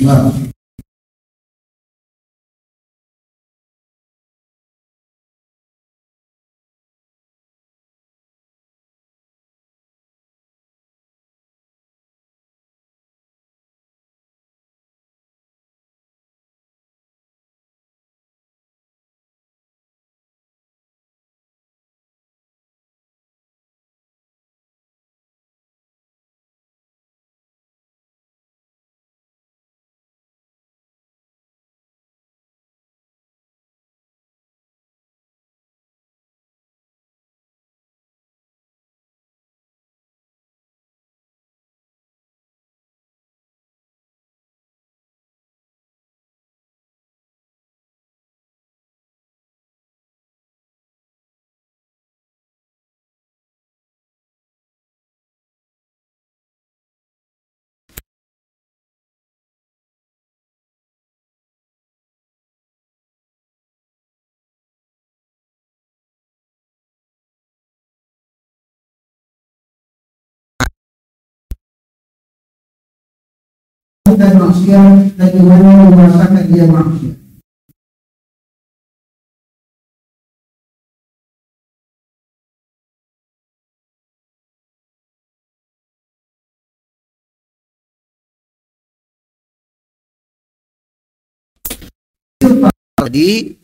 Gracias. dan maksiat dan imannya merasakan dia maksiat. Tadi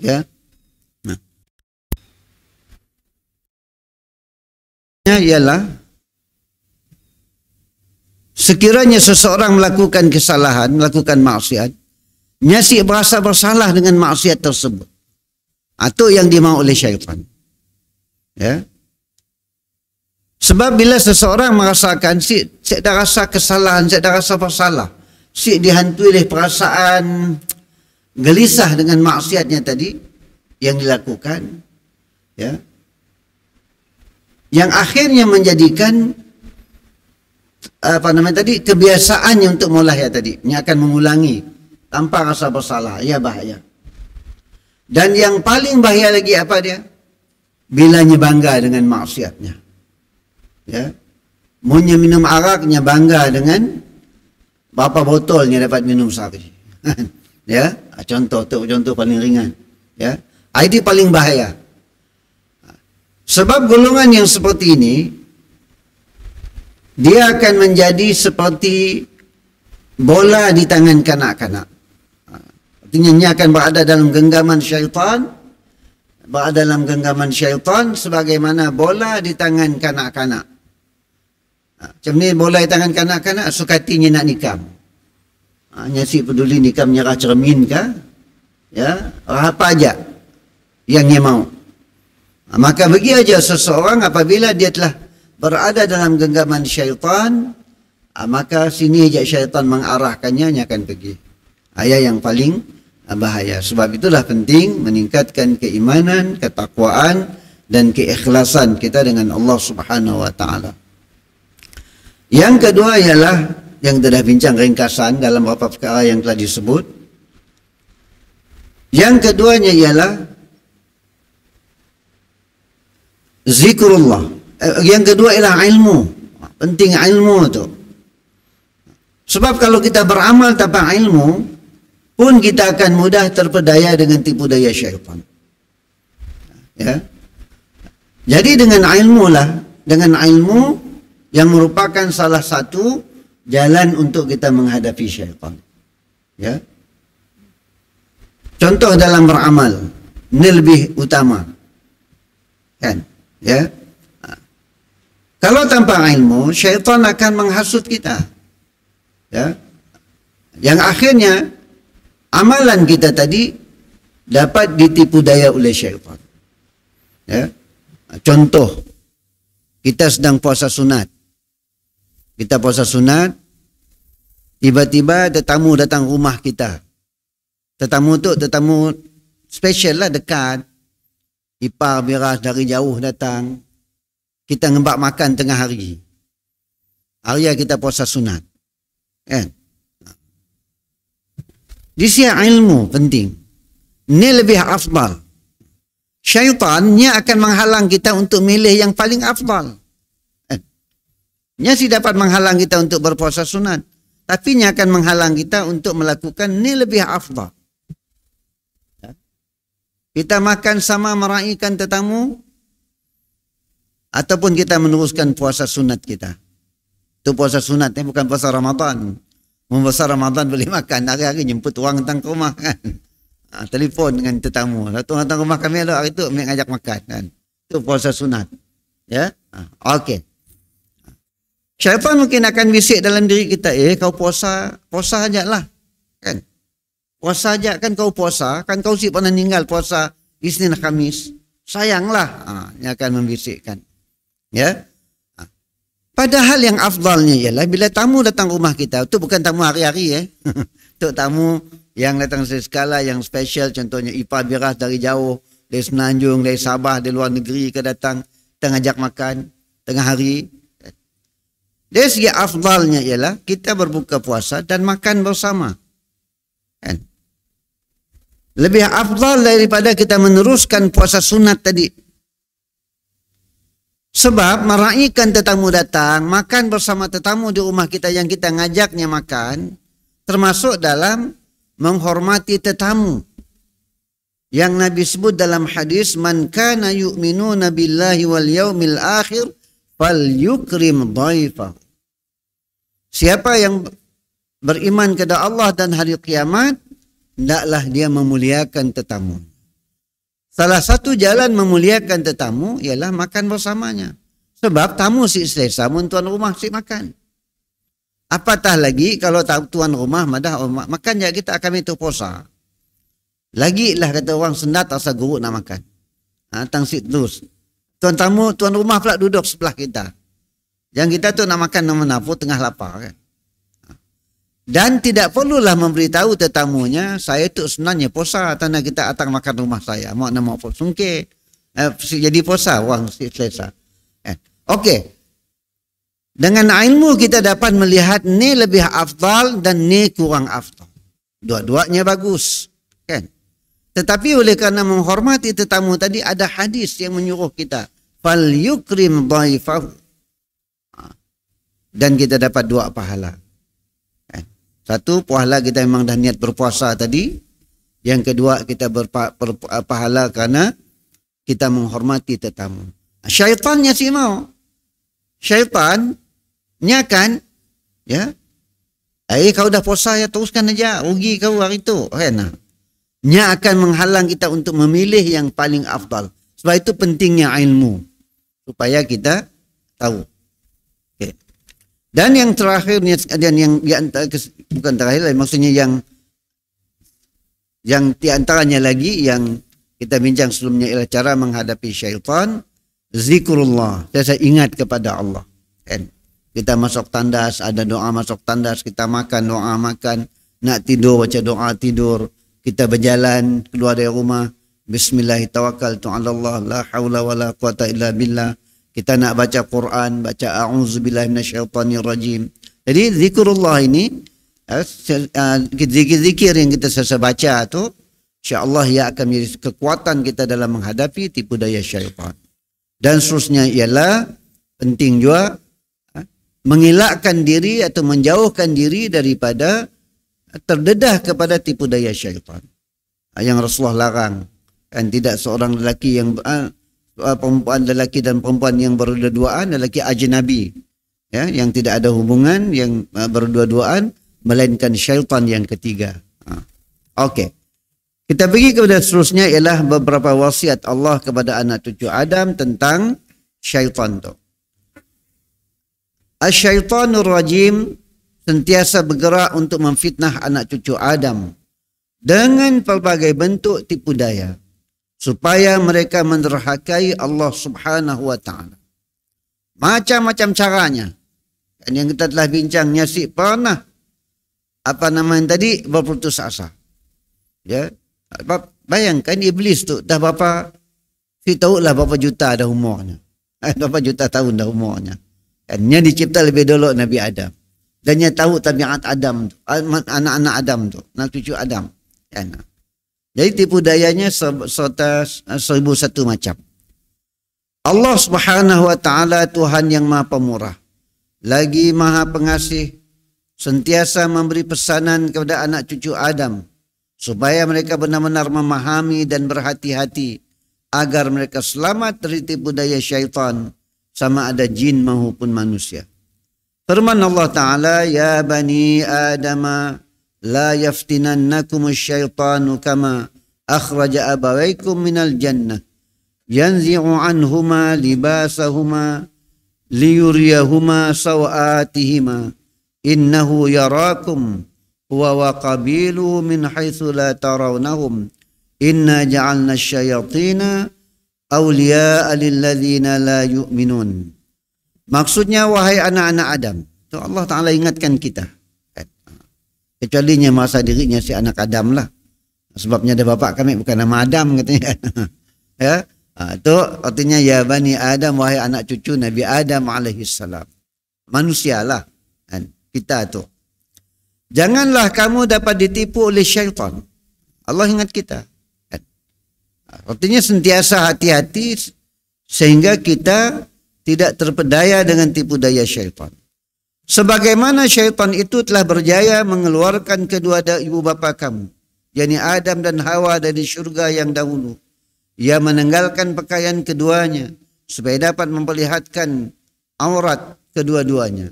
ya. Nah. ialah sekiranya seseorang melakukan kesalahan, melakukan maksiat, nyasi berasa bersalah dengan maksiat tersebut. Atau yang dimau oleh syaitan. Ya. Sebab bila seseorang merasakan si saya dah rasa kesalahan, saya dah rasa bersalah. Si dihantui oleh perasaan gelisah dengan maksiatnya tadi yang dilakukan ya yang akhirnya menjadikan apa namanya tadi kebiasaannya untuk ya tadi ini akan mengulangi tanpa rasa bersalah ya bahaya dan yang paling bahaya lagi apa dia bilanya bangga dengan maksiatnya ya maunya minum araknya bangga dengan bapak botolnya dapat minum sehari ya Ah, contoh tu contoh paling ringan ya ID paling bahaya sebab golongan yang seperti ini dia akan menjadi seperti bola di tangan kanak-kanak artinya ini akan berada dalam genggaman syaitan berada dalam genggaman syaitan sebagaimana bola di tangan kanak-kanak ah, macam ni bola di tangan kanak-kanak sukatinya nak nikam hanya si peduli ni kan menyerah cermin kah? Ya, apa aja yang dia mau. Ha, maka bagi aja seseorang apabila dia telah berada dalam genggaman syaitan, ha, maka sini aja syaitan mengarahkannya dia akan pergi. Ayat yang paling ha, bahaya. Sebab itulah penting meningkatkan keimanan, ketakwaan dan keikhlasan kita dengan Allah Subhanahu wa taala. Yang kedua ialah yang sudah bincang ringkasan dalam beberapa perkara yang telah disebut. Yang keduanya ialah zikrullah. Eh, yang kedua ialah ilmu. Penting ilmu itu. Sebab kalau kita beramal tanpa ilmu, pun kita akan mudah terpedaya dengan tipu daya syaitan. Ya. Jadi dengan ilmu lah, dengan ilmu yang merupakan salah satu jalan untuk kita menghadapi syaitan. Ya. Contoh dalam beramal, ini lebih utama. Kan? Ya. Kalau tanpa ilmu, syaitan akan menghasut kita. Ya. Yang akhirnya amalan kita tadi dapat ditipu daya oleh syaitan. Ya. Contoh kita sedang puasa sunat. Kita puasa sunat, Tiba-tiba tetamu datang rumah kita. Tetamu tu tetamu special lah dekat. Ipar beras dari jauh datang. Kita ngebak makan tengah hari. Hari kita puasa sunat. Kan? Di sini ilmu penting. Ini lebih afdal. Syaitan ni akan menghalang kita untuk milih yang paling afdal. Eh. Kan? Ini si dapat menghalang kita untuk berpuasa sunat tapi ini akan menghalang kita untuk melakukan ni lebih afdal ya. kita makan sama meraihkan tetamu ataupun kita meneruskan puasa sunat kita itu puasa sunat ya, bukan puasa Ramadan puasa Ramadan boleh makan hari-hari nyemput orang datang ke rumah kan ha, telefon dengan tetamu satu datang ke rumah kami hari itu ambil ajak makan kan itu puasa sunat ya ha, okey Syaitan mungkin akan bisik dalam diri kita, eh kau puasa, puasa aja lah. Kan? Puasa aja kan kau puasa, kan kau sih pernah ninggal puasa Isnin Kamis. Sayanglah, ha, ini akan membisikkan. Ya? Ha. Padahal yang afdalnya ialah bila tamu datang rumah kita, itu bukan tamu hari-hari ya. Eh. Itu tamu yang datang sekala yang special contohnya Ipa Biras dari jauh, dari Semenanjung, dari Sabah, dari luar negeri ke datang, tengah ajak makan, tengah hari, Dari segi afdalnya ialah kita berbuka puasa dan makan bersama. Kan? Lebih afdal daripada kita meneruskan puasa sunat tadi. Sebab meraihkan tetamu datang, makan bersama tetamu di rumah kita yang kita ngajaknya makan, termasuk dalam menghormati tetamu. Yang Nabi sebut dalam hadis, "Man kana yu'minuna billahi wal yaumil akhir yukrim dhaifahu." Siapa yang beriman kepada Allah dan hari kiamat, hendaklah dia memuliakan tetamu. Salah satu jalan memuliakan tetamu ialah makan bersamanya. Sebab tamu si sesama, tuan rumah si makan. Apatah lagi kalau tuan rumah madah rumah, oh, makan ya kita akan itu puasa. Lagi lah kata orang sendat asal guru nak makan. Ha, tang sit terus. Tuan tamu, tuan rumah pula duduk sebelah kita. Yang kita tuh namakan nama napo tengah lapar kan. Dan tidak perlulah memberitahu tetamunya, saya itu sebenarnya posa, karena kita atak makan rumah saya. Mau nama apa? Sungke. Eh, jadi posa, wang si selesa. Eh. Oke. Dengan ilmu kita dapat melihat ni lebih afdal dan ni kurang afdal. Dua-duanya bagus. Kan? Tetapi oleh karena menghormati tetamu tadi ada hadis yang menyuruh kita. Fal yukrim dhaifahu dan kita dapat dua pahala. Eh, satu pahala kita memang dah niat berpuasa tadi. Yang kedua kita berpahala eh, kerana kita menghormati tetamu. Ah, syaitannya si mau. Syaitan ni akan ya. Eh kau dah puasa ya teruskan aja. Rugi kau hari itu, Eh, kan? nah. Nya akan menghalang kita untuk memilih yang paling afdal. Sebab itu pentingnya ilmu. Supaya kita tahu. Dan yang terakhir dan yang di antara bukan terakhir maksudnya yang yang di antaranya lagi yang kita bincang sebelumnya ialah cara menghadapi syaitan zikrullah saya ingat kepada Allah kan kita masuk tandas ada doa masuk tandas kita makan doa makan nak tidur baca doa tidur kita berjalan keluar dari rumah bismillahirrahmanirrahim tawakkaltu 'alallah la haula wala quwata illa billah kita nak baca Quran, baca a'udzubillahi rajim Jadi zikrullah ini eh, eh, zikir-zikir yang kita selesai baca itu insyaAllah ia akan menjadi kekuatan kita dalam menghadapi tipu daya syaitan. Dan seterusnya ialah penting juga eh, mengelakkan diri atau menjauhkan diri daripada terdedah kepada tipu daya syaitan. Yang Rasulullah larang. Kan tidak seorang lelaki yang Eh, perempuan lelaki dan perempuan yang berdua-duaan lelaki ajnabi ya yang tidak ada hubungan yang eh, berdua-duaan melainkan syaitan yang ketiga. Okey. Kita pergi kepada seterusnya ialah beberapa wasiat Allah kepada anak cucu Adam tentang syaitan tu. asyaitanur rajim sentiasa bergerak untuk memfitnah anak cucu Adam dengan pelbagai bentuk tipu daya supaya mereka menderhakai Allah Subhanahu wa taala. Macam-macam caranya. Dan yang kita telah bincangnya sih pernah apa namanya tadi berputus asa. Ya. Bayangkan iblis tu dah berapa si lah berapa juta dah umurnya. Eh, berapa juta tahun dah umurnya. Dan dia dicipta lebih dulu Nabi Adam. Dan dia tahu tabiat Adam tu. Anak-anak Adam tu. Anak cucu Adam. Ya, nah. Jadi tipu dayanya serta eh, seribu satu macam. Allah Subhanahu wa taala Tuhan yang Maha Pemurah, lagi Maha Pengasih, sentiasa memberi pesanan kepada anak cucu Adam supaya mereka benar-benar memahami dan berhati-hati agar mereka selamat dari tipu daya syaitan sama ada jin maupun manusia. Firman Allah Ta'ala, Ya Bani Adam. لا يفتننكم الشيطان كما أخرج أبويكم من الجنة ينزع عنهما لباسهما ليريهما sawatihima إنه يراكم huwa wa من حيث لا ترونهم tarawnahum جعلنا ja'alna أولياء للذين لا يؤمنون maksudnya wahai anak-anak Adam itu Allah taala ingatkan kita kecuali masa dirinya si anak Adam lah sebabnya ada bapak kami bukan nama Adam katanya ya itu artinya ya bani Adam wahai anak cucu Nabi Adam alaihi salam manusialah kan kita tu janganlah kamu dapat ditipu oleh syaitan Allah ingat kita kan? artinya sentiasa hati-hati sehingga kita tidak terpedaya dengan tipu daya syaitan Sebagaimana syaitan itu telah berjaya mengeluarkan kedua ibu bapa kamu, yakni Adam dan Hawa dari surga yang dahulu. Ia menenggalkan pakaian keduanya supaya dapat memperlihatkan aurat kedua-duanya.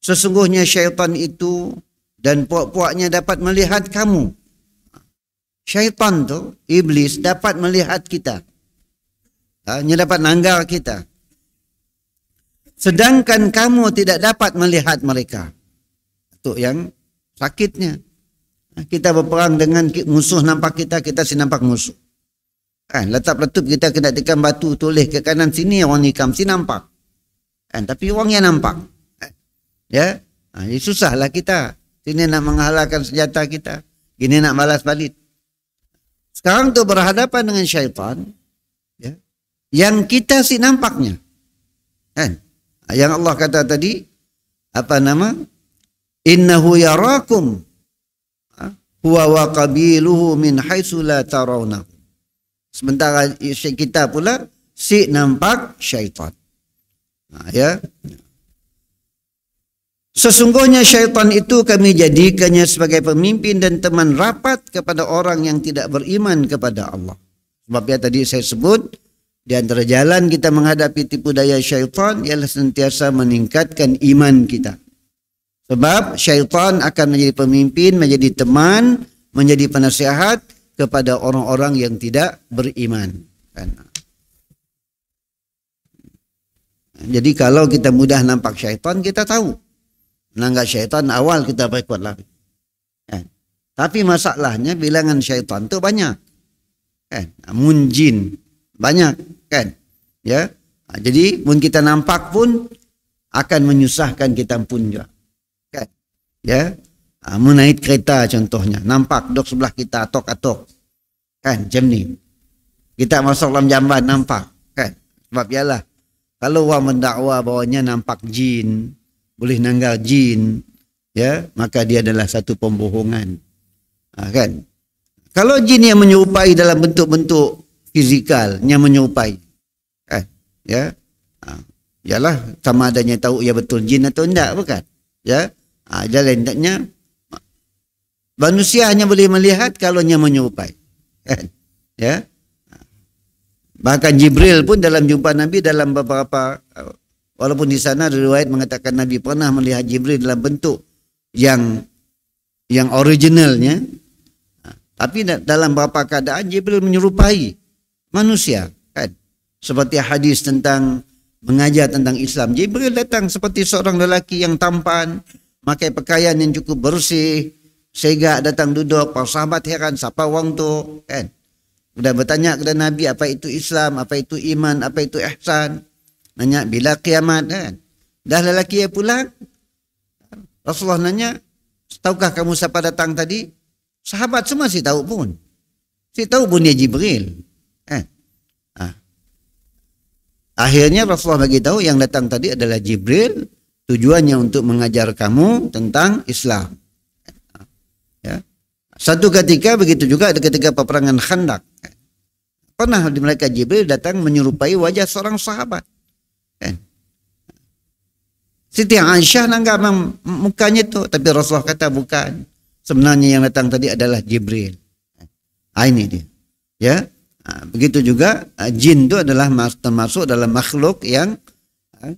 Sesungguhnya syaitan itu dan puak-puaknya dapat melihat kamu. Syaitan tu, iblis dapat melihat kita. hanya dapat nanggalkan kita sedangkan kamu tidak dapat melihat mereka. Itu yang sakitnya. Nah, kita berperang dengan musuh nampak kita, kita si nampak musuh. Kan, letak letup kita kena tekan batu, tulis ke kanan sini orang hikam si nampak. Kan, tapi orang yang nampak. Kan, ya, ha, nah, susahlah kita. Sini nak menghalalkan senjata kita. Gini nak balas balik. Sekarang tu berhadapan dengan syaitan. Ya, yang kita si nampaknya. Kan? Yang Allah kata tadi apa nama? Innahu yarakum huwa wa qabiluhu min haitsu la tarawnahu. Sementara kita pula si nampak syaitan. Nah, ya. Sesungguhnya syaitan itu kami jadikannya sebagai pemimpin dan teman rapat kepada orang yang tidak beriman kepada Allah. Sebab ya tadi saya sebut di antara jalan kita menghadapi tipu daya syaitan ialah sentiasa meningkatkan iman kita. Sebab syaitan akan menjadi pemimpin, menjadi teman, menjadi penasihat kepada orang-orang yang tidak beriman. Kan? Jadi kalau kita mudah nampak syaitan, kita tahu. Menanggap syaitan awal kita pakai kuat kan? Tapi masalahnya bilangan syaitan itu banyak. Kan? Munjin banyak kan ya ha, jadi pun kita nampak pun akan menyusahkan kita pun juga kan ya ha, menaik kereta contohnya nampak dok sebelah kita atok atok kan jam ni kita masuk dalam jamban nampak kan sebab ialah kalau orang mendakwa bahawanya nampak jin boleh nanggar jin ya maka dia adalah satu pembohongan ha, kan kalau jin yang menyerupai dalam bentuk-bentuk fizikal yang menyerupai. Eh, ya. Ha. Yalah sama adanya tahu ia ya betul jin atau tidak bukan? Ya. Ha, jalan taknya manusia hanya boleh melihat kalau dia menyupai, Eh, ya. Ha. Bahkan Jibril pun dalam jumpa Nabi dalam beberapa walaupun di sana ada riwayat mengatakan Nabi pernah melihat Jibril dalam bentuk yang yang originalnya ha, tapi dalam beberapa keadaan Jibril menyerupai manusia kan seperti hadis tentang mengajar tentang Islam Jibril datang seperti seorang lelaki yang tampan pakai pakaian yang cukup bersih sehingga datang duduk para sahabat heran siapa wong tu kan sudah bertanya kepada Nabi apa itu Islam, apa itu iman, apa itu ihsan. Nanya bila kiamat kan. Dah lelaki ia pulang. Rasulullah nanya, tahukah kamu siapa datang tadi? Sahabat semua sih tahu pun. Si tahu pun dia Jibril. Eh. Ah. Akhirnya Rasulullah bagi tahu yang datang tadi adalah Jibril, tujuannya untuk mengajar kamu tentang Islam. Eh, ah. Ya. Satu ketika begitu juga ketika peperangan Khandak. Eh, pernah di mereka Jibril datang menyerupai wajah seorang sahabat. Ya. Siti Aisyah nanggap mukanya itu, tapi Rasulullah kata bukan. Sebenarnya yang datang tadi adalah Jibril. Ah, ini dia. Ya, Ah, begitu juga ah, jin itu adalah termasuk dalam makhluk yang ah,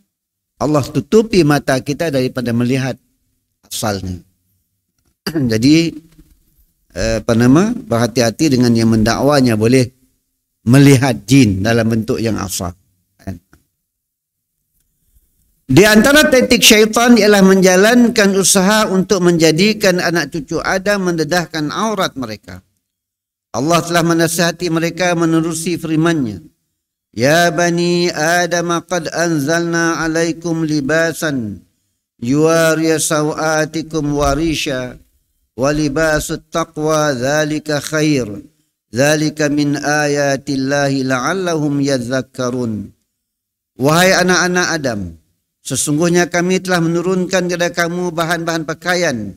Allah tutupi mata kita daripada melihat asalnya. Jadi eh, apa nama berhati-hati dengan yang mendakwanya boleh melihat jin dalam bentuk yang asal. Eh. Di antara taktik syaitan ialah menjalankan usaha untuk menjadikan anak cucu Adam mendedahkan aurat mereka. Allah telah menasihati mereka menerusi firman-Nya. Ya bani Adam qad anzalna alaikum libasan yuwari sawatikum warisha wa libasut taqwa dzalika khair dzalika min ayatillahi la'allahum yadhakkarun Wahai anak-anak Adam sesungguhnya kami telah menurunkan kepada kamu bahan-bahan pakaian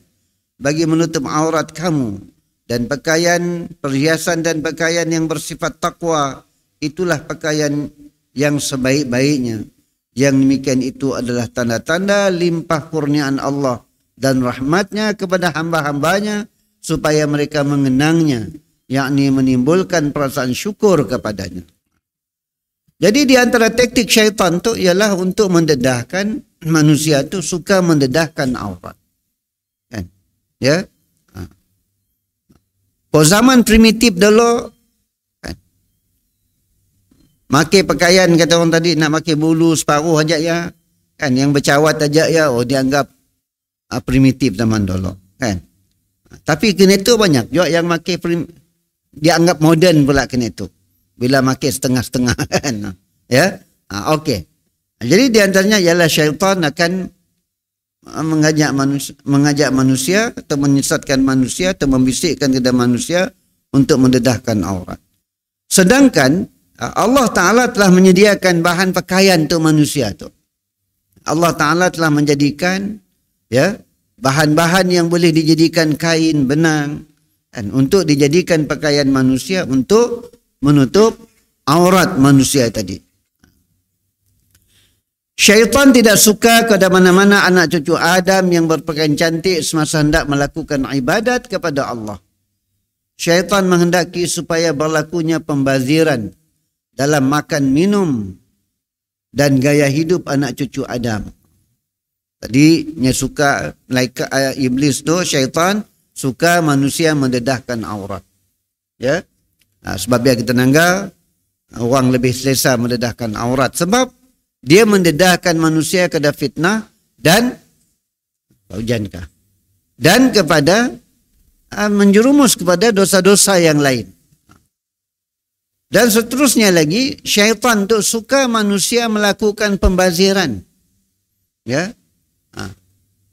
bagi menutup aurat kamu dan pakaian perhiasan dan pakaian yang bersifat takwa itulah pakaian yang sebaik-baiknya yang demikian itu adalah tanda-tanda limpah kurniaan Allah dan rahmatnya kepada hamba-hambanya supaya mereka mengenangnya yakni menimbulkan perasaan syukur kepadanya jadi di antara taktik syaitan itu ialah untuk mendedahkan manusia itu suka mendedahkan aurat kan ya Po zaman primitif dulu kan? Maki pakaian kata orang tadi nak maki bulu separuh aja ya. Kan yang bercawat aja ya oh dianggap ah, primitif zaman dulu kan. Tapi kena tu banyak juga yang maki dianggap moden pula kena tu, Bila maki setengah-setengah kan. Ya. Ah, Okey. Jadi di antaranya ialah syaitan akan mengajak manusia, mengajak manusia atau menyesatkan manusia atau membisikkan kepada manusia untuk mendedahkan aurat. Sedangkan uh, Allah Ta'ala telah menyediakan bahan pakaian untuk manusia itu. Allah Ta'ala telah menjadikan ya bahan-bahan yang boleh dijadikan kain, benang dan untuk dijadikan pakaian manusia untuk menutup aurat manusia tadi. Syaitan tidak suka kepada mana-mana anak cucu Adam yang berpakaian cantik semasa hendak melakukan ibadat kepada Allah. Syaitan menghendaki supaya berlakunya pembaziran dalam makan minum dan gaya hidup anak cucu Adam. Tadi dia suka malaikat like, eh, iblis tu syaitan suka manusia mendedahkan aurat. Ya. Nah, sebabnya kita nangga orang lebih selesa mendedahkan aurat sebab dia mendedahkan manusia kepada fitnah dan hujankah dan kepada ah, menjurumus kepada dosa-dosa yang lain dan seterusnya lagi syaitan tu suka manusia melakukan pembaziran ya ah.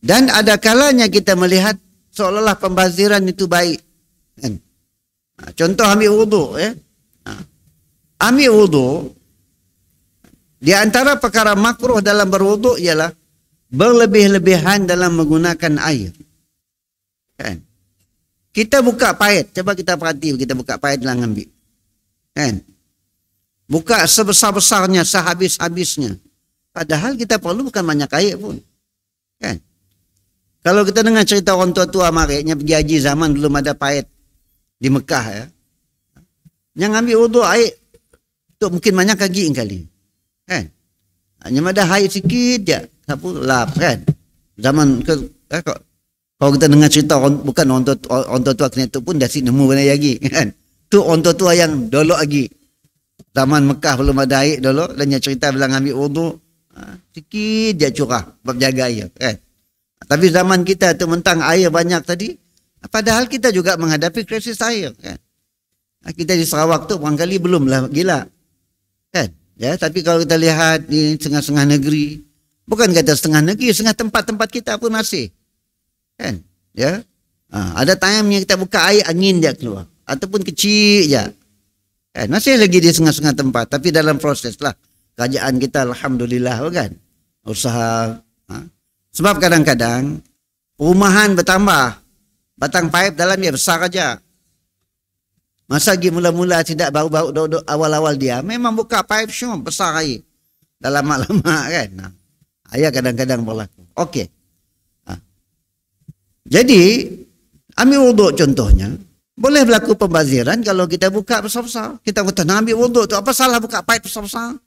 dan ada kalanya kita melihat seolah-olah pembaziran itu baik kan? ah, contoh ambil wudu ya ambil wudu Di antara perkara makruh dalam berwuduk ialah berlebih-lebihan dalam menggunakan air. Kan? Kita buka pahit. Coba kita perhati kita buka pahit dalam ambil. Kan? Buka sebesar-besarnya, sehabis-habisnya. Padahal kita perlu bukan banyak air pun. Kan? Kalau kita dengar cerita orang tua-tua mariknya pergi haji zaman belum ada pahit di Mekah ya. Yang ambil wuduk air tu mungkin banyak lagi kali. kan hanya ada haid sikit je siapa lap kan zaman ke eh, kok kalau kita dengar cerita bukan onto onto tua kena tu pun dah sik nemu benda lagi kan tu onto tua yang dolok lagi zaman Mekah belum ada haid dulu dan cerita bilang ambil wudu ha, sikit je curah bab jaga air kan tapi zaman kita tu mentang air banyak tadi padahal kita juga menghadapi krisis air kan ha, kita di Sarawak tu barangkali belumlah gila kan Ya, tapi kalau kita lihat di tengah-tengah negeri, bukan kata setengah negeri, setengah tempat-tempat kita pun masih. Kan? Ya. Ha, ada time yang kita buka air, angin dia keluar. Ataupun kecil je. Kan? Masih lagi di tengah-tengah tempat. Tapi dalam proseslah lah. kita, Alhamdulillah kan. Usaha. Ha? Sebab kadang-kadang, perumahan bertambah. Batang paip dalam dia besar saja. Masa lagi mula-mula tidak bau-bau duduk awal-awal dia. Memang buka pipe semua besar air. Dah lama-lama kan. ayah kadang-kadang berlaku. Okey. Ha. Jadi, ambil wuduk contohnya. Boleh berlaku pembaziran kalau kita buka besar-besar. Kita kata, nak ambil wuduk tu. Apa salah buka pipe besar-besar?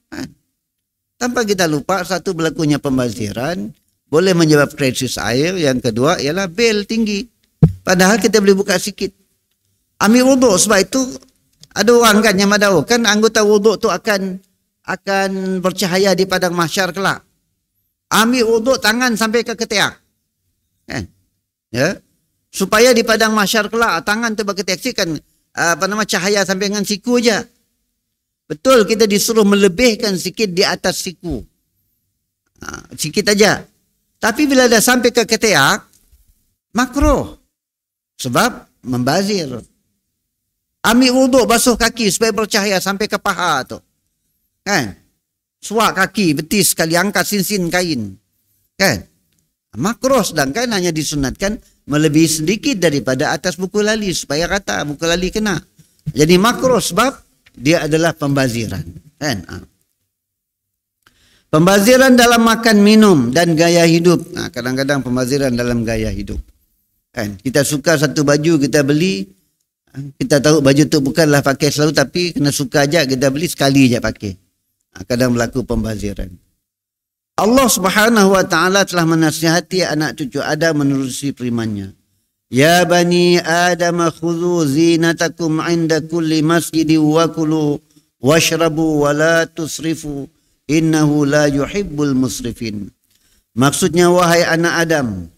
Tanpa kita lupa, satu berlakunya pembaziran boleh menyebabkan krisis air. Yang kedua ialah bil tinggi. Padahal kita boleh buka sikit ambil wuduk sebab itu ada orang kan yang madau kan anggota wuduk tu akan akan bercahaya di padang mahsyar kelak. Ambil wuduk tangan sampai ke ketiak. Kan? Ya. Supaya di padang mahsyar kelak tangan tu kan apa nama cahaya sampai dengan siku aja. Betul kita disuruh melebihkan sikit di atas siku. Ha, sikit aja. Tapi bila dah sampai ke ketiak makruh. Sebab membazir. Ambil uduk basuh kaki supaya bercahaya sampai ke paha tu. Kan? Suak kaki betis sekali angkat sin-sin kain. Kan? Makruh sedangkan hanya disunatkan melebihi sedikit daripada atas buku lali supaya kata buku lali kena. Jadi makruh sebab dia adalah pembaziran. Kan? Ha. Pembaziran dalam makan minum dan gaya hidup. Ha, kadang-kadang pembaziran dalam gaya hidup. Kan? Kita suka satu baju kita beli, kita tahu baju tu bukanlah pakai selalu tapi kena suka aja kita beli sekali aja pakai. Ha, kadang berlaku pembaziran. Allah Subhanahu wa taala telah menasihati anak cucu Adam menerusi primannya. Ya bani Adam khudhu zinatakum 'inda kulli masjid wa kulu washrabu wa la tusrifu innahu la yuhibbul musrifin. Maksudnya wahai anak Adam,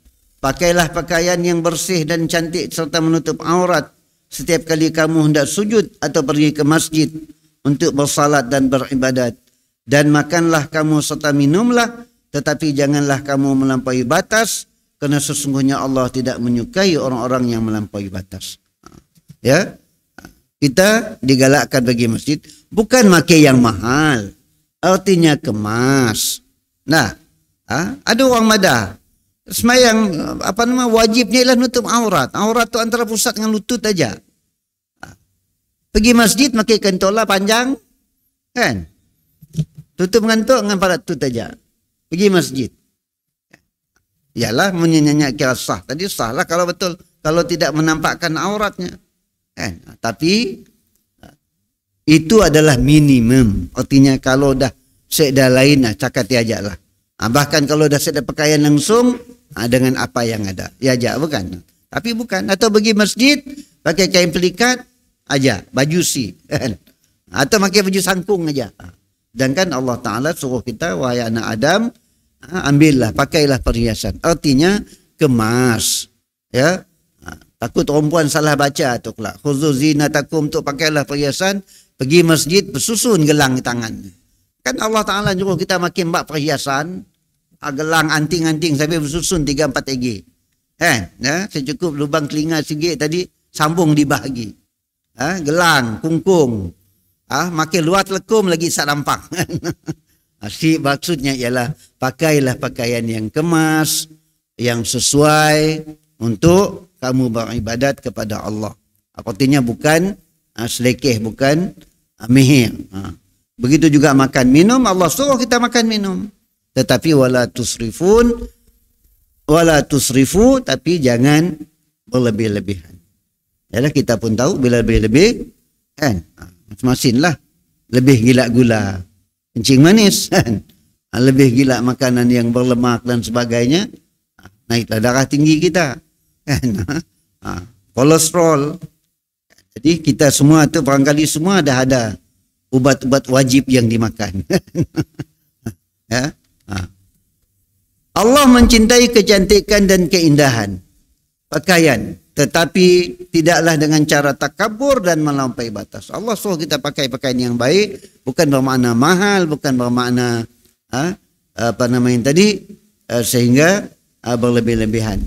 pakailah pakaian yang bersih dan cantik serta menutup aurat setiap kali kamu hendak sujud atau pergi ke masjid untuk bersalat dan beribadat dan makanlah kamu serta minumlah tetapi janganlah kamu melampaui batas kerana sesungguhnya Allah tidak menyukai orang-orang yang melampaui batas ha. ya kita digalakkan bagi masjid bukan makai yang mahal artinya kemas nah ha? ada orang madah Semayang yang apa nama wajibnya ialah nutup aurat. Aurat itu antara pusat dengan lutut aja. Pergi masjid pakai kentola panjang kan? Tutup ngantuk dengan pada tut aja. Pergi masjid. Ialah menyanyikan kira sah. Tadi lah kalau betul. Kalau tidak menampakkan auratnya. Kan? Tapi itu adalah minimum. Artinya kalau dah sekda lain lah, cakati aja lah. Ah, bahkan kalau dah sekda pakaian langsung, Ah, dengan apa yang ada. Ya aja bukan. Tapi bukan. Atau pergi masjid pakai kain pelikat aja, baju si. Kan? Atau pakai baju sangkung aja. Dan kan Allah Ta'ala suruh kita, wahai anak Adam, ah, ambillah, pakailah perhiasan. Artinya kemas. Ya, ah, Takut perempuan salah baca tu pula. Khuzu zinatakum tu pakailah perhiasan. Pergi masjid bersusun gelang di tangan. Kan Allah Ta'ala nyuruh kita makin bak perhiasan. gelang anting-anting sampai bersusun 3 4 tegi. Eh, ya, secukup lubang telinga segi tadi sambung dibahagi. Eh, gelang, kungkung. Ah, makin luar telekum lagi sat lampang. Asyik maksudnya ialah pakailah pakaian yang kemas yang sesuai untuk kamu beribadat kepada Allah. Artinya bukan uh, selekeh, bukan uh, mihir. Ha. Begitu juga makan minum, Allah suruh kita makan minum tetapi wala tusrifun wala tusrifu tapi jangan berlebih-lebihan. Yalah kita pun tahu bila lebih-lebih kan ha, masing lah. Lebih gila gula, kencing manis kan. Ha, lebih gila makanan yang berlemak dan sebagainya. Ha, naiklah darah tinggi kita. Kan? Kolesterol. Jadi kita semua tu barangkali semua dah ada ubat-ubat wajib yang dimakan. Kan? ya? Ah. Allah mencintai kecantikan dan keindahan pakaian, tetapi tidaklah dengan cara takabur dan melampaui batas. Allah suruh kita pakai pakaian yang baik, bukan bermakna mahal, bukan bermakna ha, apa namanya tadi sehingga berlebih-lebihan.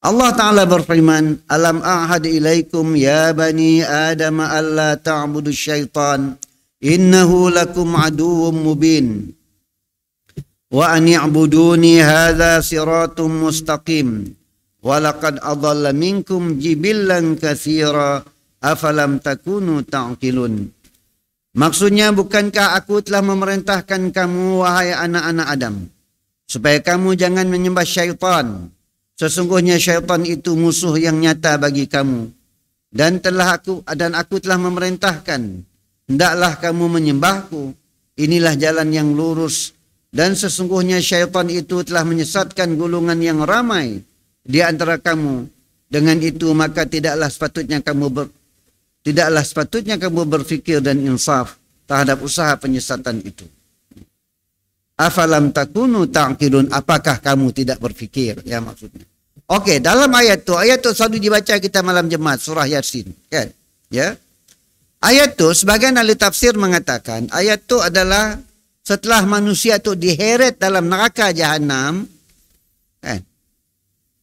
Allah Ta'ala berfirman, Alam a'had ilaikum ya bani Adam alla ta'budu syaitan, innahu lakum aduwum mubin wa an i'buduni hadza siratun mustaqim wa laqad adalla minkum jibillan katsira Maksudnya bukankah aku telah memerintahkan kamu wahai anak-anak Adam supaya kamu jangan menyembah syaitan sesungguhnya syaitan itu musuh yang nyata bagi kamu dan telah aku dan aku telah memerintahkan hendaklah kamu menyembahku inilah jalan yang lurus dan sesungguhnya syaitan itu telah menyesatkan gulungan yang ramai di antara kamu. Dengan itu maka tidaklah sepatutnya kamu ber, tidaklah sepatutnya kamu berfikir dan insaf terhadap usaha penyesatan itu. Afalam takunu ta'qilun apakah kamu tidak berfikir ya maksudnya. Okey, dalam ayat tuh ayat tuh selalu dibaca kita malam jemaat surah Yasin, kan? Ya. Ayat tuh sebagian ahli tafsir mengatakan ayat tuh adalah setelah manusia itu diheret dalam neraka jahanam kan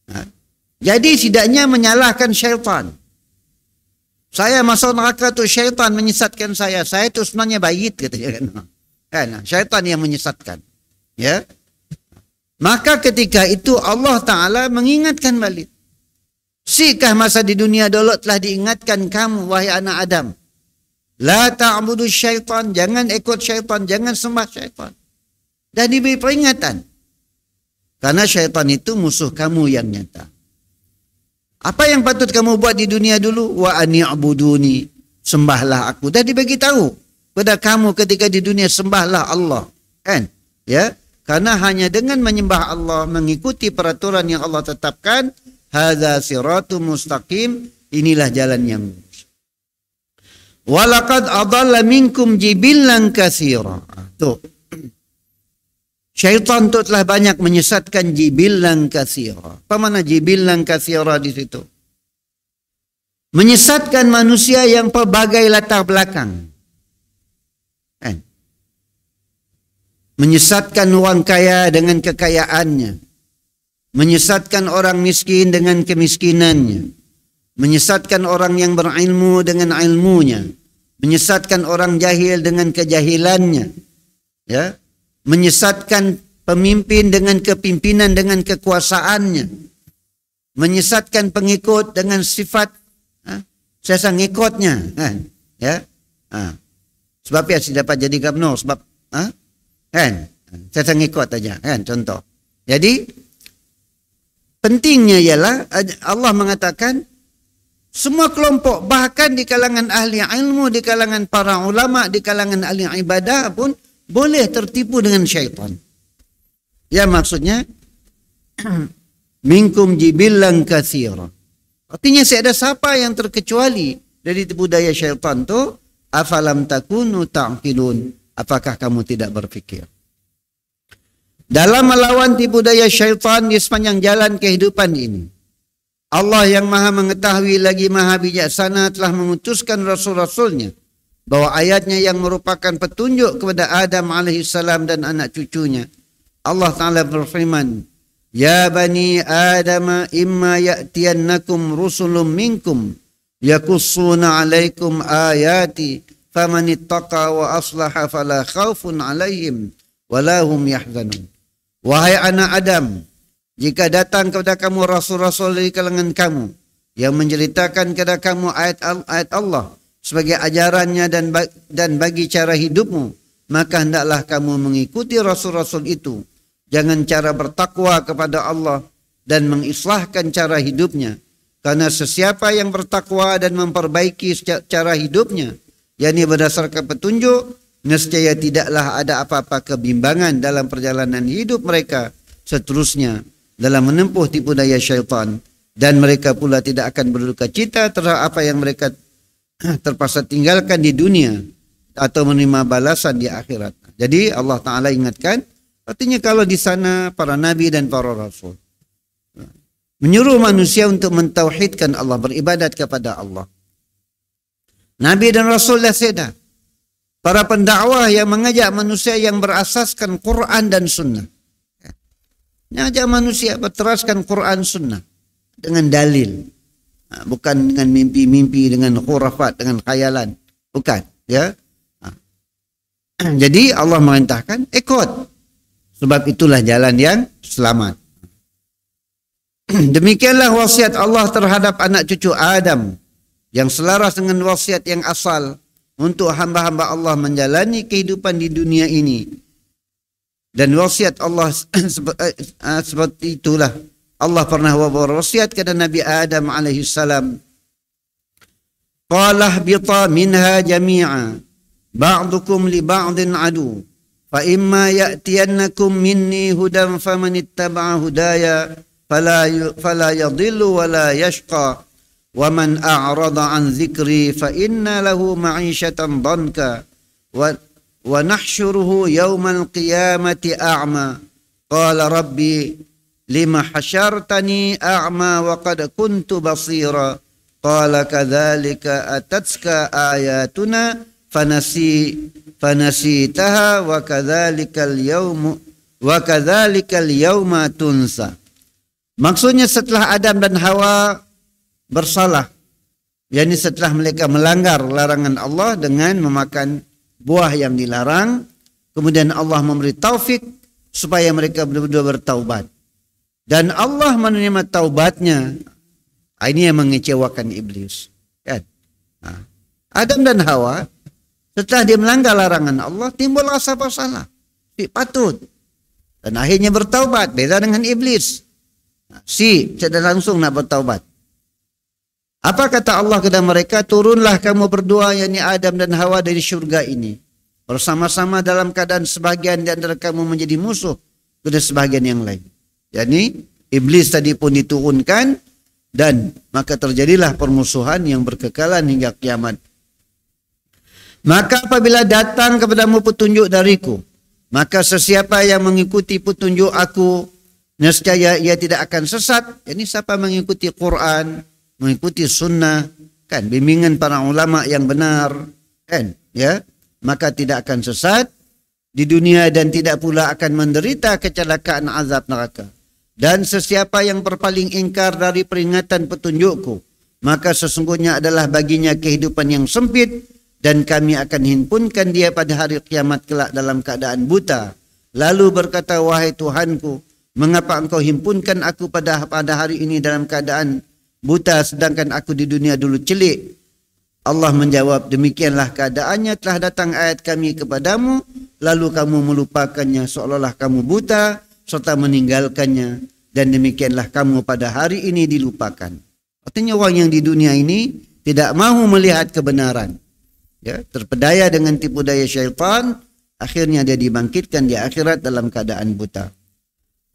nah, jadi tidaknya menyalahkan syaitan saya masuk neraka itu syaitan menyesatkan saya saya itu sebenarnya bayit katanya kan kan syaitan yang menyesatkan ya maka ketika itu Allah Ta'ala mengingatkan balik. Sikah masa di dunia dulu telah diingatkan kamu, wahai anak Adam. La ta'budu syaitan. Jangan ikut syaitan. Jangan sembah syaitan. Dan diberi peringatan. Karena syaitan itu musuh kamu yang nyata. Apa yang patut kamu buat di dunia dulu? Wa ani'buduni. Sembahlah aku. Dan diberi tahu. Pada kamu ketika di dunia sembahlah Allah. Kan? Ya. Karena hanya dengan menyembah Allah, mengikuti peraturan yang Allah tetapkan, hadza siratu mustaqim, inilah jalan yang Walakad adalla minkum jibillan kathira. Tuh. Syaitan itu telah banyak menyesatkan jibillan kathira. Apa mana jibillan kathira di situ? Menyesatkan manusia yang pelbagai latar belakang. Eh. Menyesatkan orang kaya dengan kekayaannya. Menyesatkan orang miskin dengan kemiskinannya. Menyesatkan orang yang berilmu dengan ilmunya menyesatkan orang jahil dengan kejahilannya ya menyesatkan pemimpin dengan kepimpinan dengan kekuasaannya menyesatkan pengikut dengan sifat ha, ngikutnya kan ya ha. sebab ya si dapat jadi gubernur sebab ha? kan sesa ngikut aja kan contoh jadi pentingnya ialah Allah mengatakan semua kelompok bahkan di kalangan ahli ilmu, di kalangan para ulama, di kalangan ahli ibadah pun boleh tertipu dengan syaitan. Ya maksudnya minkum jibillan katsira. Artinya ada siapa yang terkecuali dari tipu daya syaitan tu afalam takunu ta'qilun. Apakah kamu tidak berpikir Dalam melawan tipu daya syaitan di sepanjang jalan kehidupan ini, Allah yang maha mengetahui lagi maha bijaksana telah mengutuskan rasul-rasulnya bahwa ayatnya yang merupakan petunjuk kepada Adam alaihissalam dan anak cucunya. Allah Ta'ala berfirman, Ya bani Adam imma ya'tiannakum rusulum minkum yakussuna alaikum ayati faman ittaqa wa aslaha fala khaufun alaihim walahum yahzanun. Wahai anak Adam, jika datang kepada kamu rasul-rasul dari kalangan kamu yang menceritakan kepada kamu ayat-ayat Allah sebagai ajarannya dan dan bagi cara hidupmu, maka hendaklah kamu mengikuti rasul-rasul itu. Jangan cara bertakwa kepada Allah dan mengislahkan cara hidupnya. Karena sesiapa yang bertakwa dan memperbaiki cara hidupnya, yakni berdasarkan petunjuk, nescaya tidaklah ada apa-apa kebimbangan dalam perjalanan hidup mereka seterusnya dalam menempuh tipu daya syaitan dan mereka pula tidak akan berduka cita terhadap apa yang mereka terpaksa tinggalkan di dunia atau menerima balasan di akhirat. Jadi Allah Ta'ala ingatkan, artinya kalau di sana para nabi dan para rasul. Menyuruh manusia untuk mentauhidkan Allah, beribadat kepada Allah. Nabi dan Rasul dah Para pendakwah yang mengajak manusia yang berasaskan Quran dan Sunnah. Ngajak manusia berteraskan Quran Sunnah dengan dalil, bukan dengan mimpi-mimpi, dengan khurafat, dengan khayalan, bukan, ya. Jadi Allah mengatakan, ikut, sebab itulah jalan yang selamat. Demikianlah wasiat Allah terhadap anak cucu Adam yang selaras dengan wasiat yang asal untuk hamba-hamba Allah menjalani kehidupan di dunia ini dan wasiat Allah eh, eh, seperti itulah. Allah pernah berwasiat kepada Nabi Adam alaihi salam. Qalah bita minha jami'a ba'dukum li ba'din adu fa imma ya'tiyannakum minni hudan faman hudaya fala fala yadhillu wa yashqa wa man a'rada an dhikri wa nahsyuruhu yaumal qiyamati a'ma qala rabbi lima hasyartani a'ma wa qad kuntu basira qala kadzalika atatska ayatuna fanasi fanasitaha wa kadzalikal yaumu maksudnya setelah Adam dan Hawa bersalah yakni setelah mereka melanggar larangan Allah dengan memakan buah yang dilarang. Kemudian Allah memberi taufik supaya mereka berdua bertaubat. Dan Allah menerima taubatnya. Ah, ini yang mengecewakan iblis. Kan? Nah, Adam dan Hawa setelah dia melanggar larangan Allah timbul rasa bersalah. Patut. Dan akhirnya bertaubat. Beda dengan iblis. Nah, si tidak langsung nak bertaubat. Apa kata Allah kepada mereka? Turunlah kamu berdua yakni Adam dan Hawa dari syurga ini. Bersama-sama dalam keadaan sebagian di antara kamu menjadi musuh kepada sebagian yang lain. Jadi iblis tadi pun diturunkan dan maka terjadilah permusuhan yang berkekalan hingga kiamat. Maka apabila datang kepadamu petunjuk dariku, maka sesiapa yang mengikuti petunjuk aku, nescaya ia tidak akan sesat. Ini siapa mengikuti Quran, mengikuti sunnah, kan bimbingan para ulama yang benar, kan ya, maka tidak akan sesat di dunia dan tidak pula akan menderita kecelakaan azab neraka. Dan sesiapa yang berpaling ingkar dari peringatan petunjukku, maka sesungguhnya adalah baginya kehidupan yang sempit dan kami akan himpunkan dia pada hari kiamat kelak dalam keadaan buta. Lalu berkata, wahai Tuhanku, mengapa engkau himpunkan aku pada pada hari ini dalam keadaan buta sedangkan aku di dunia dulu celik. Allah menjawab, demikianlah keadaannya telah datang ayat kami kepadamu, lalu kamu melupakannya seolah-olah kamu buta, serta meninggalkannya. Dan demikianlah kamu pada hari ini dilupakan. Artinya orang yang di dunia ini tidak mahu melihat kebenaran. Ya, terpedaya dengan tipu daya syaitan, akhirnya dia dibangkitkan di akhirat dalam keadaan buta.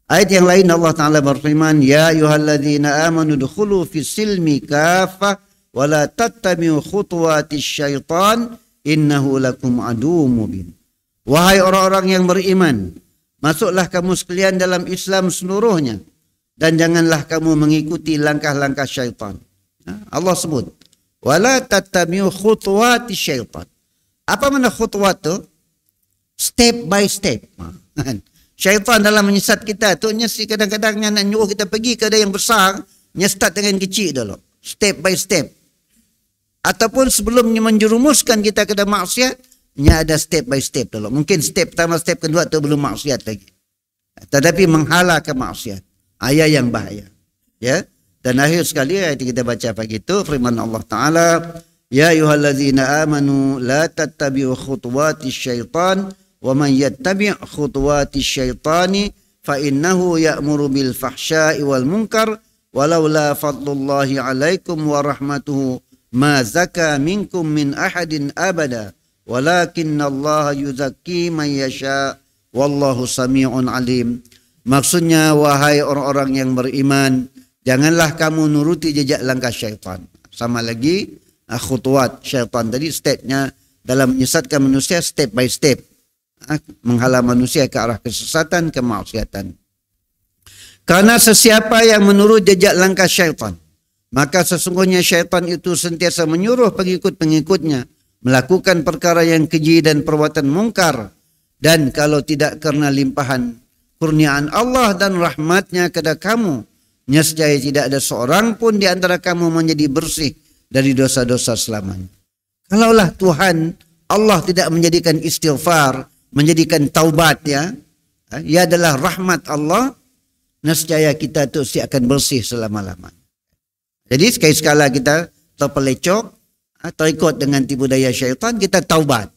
Ayat yang lain Allah Ta'ala berfirman, Ya ayuhalladzina amanu dukhulu fi silmi kafah wa la tattabiu syaitan innahu lakum adu mubin. Wahai orang-orang yang beriman, masuklah kamu sekalian dalam Islam seluruhnya dan janganlah kamu mengikuti langkah-langkah syaitan. Nah, Allah sebut, wala syaitan. Apa mana khutuwat itu? Step by step. Kan? Syaitan dalam menyesat kita tu si kadang-kadang nak nyuruh kita pergi ke ada yang besar, nyesat dengan kecil dulu. Step by step. Ataupun sebelum menjerumuskan kita ke dalam maksiat, nya ada step by step dulu. Mungkin step pertama, step kedua tu belum maksiat lagi. Tetapi menghala ke maksiat. Ayat yang bahaya. Ya. Dan akhir sekali ayat kita baca pagi itu firman Allah Taala, "Ya ayyuhallazina amanu la tattabi'u khutuwatisy syaitan." ومن يتبع خطوات الشيطان syaitani يأمر بالفحشاء والمنكر bil fahsya'i الله عليكم ورحمته ما alaikum منكم من أحد أبدا ولكن الله ahadin من يشاء والله man عليم maksudnya wahai orang-orang yang beriman janganlah kamu nuruti jejak langkah syaitan sama lagi khutuat syaitan tadi stepnya dalam menyesatkan manusia step by step menghalang manusia ke arah kesesatan, kemaksiatan. Karena sesiapa yang menurut jejak langkah syaitan, maka sesungguhnya syaitan itu sentiasa menyuruh pengikut-pengikutnya melakukan perkara yang keji dan perbuatan mungkar. Dan kalau tidak karena limpahan kurniaan Allah dan rahmatnya kepada kamu, niscaya tidak ada seorang pun di antara kamu menjadi bersih dari dosa-dosa selamanya. Kalaulah Tuhan Allah tidak menjadikan istighfar menjadikan taubat ya. Ia adalah rahmat Allah. Nescaya kita itu akan bersih selama-lamanya. Jadi sekali-sekala kita terpelecok atau ah, ikut dengan tipu daya syaitan kita taubat.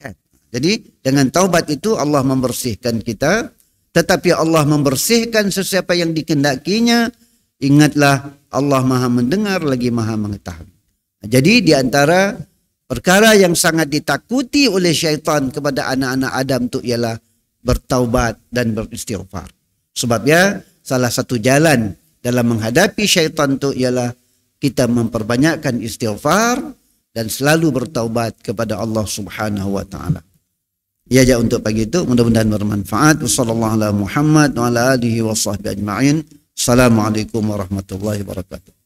Ya. Jadi dengan taubat itu Allah membersihkan kita. Tetapi Allah membersihkan sesiapa yang dikendakinya. Ingatlah Allah maha mendengar lagi maha mengetahui. Jadi di antara Perkara yang sangat ditakuti oleh syaitan kepada anak-anak Adam itu ialah bertaubat dan beristighfar. Sebabnya salah satu jalan dalam menghadapi syaitan itu ialah kita memperbanyakkan istighfar dan selalu bertaubat kepada Allah Subhanahu wa taala. Ya aja ya, untuk pagi itu mudah-mudahan bermanfaat. Wassallallahu ala Muhammad wa ala alihi wasahbihi ajma'in. Assalamualaikum warahmatullahi wabarakatuh.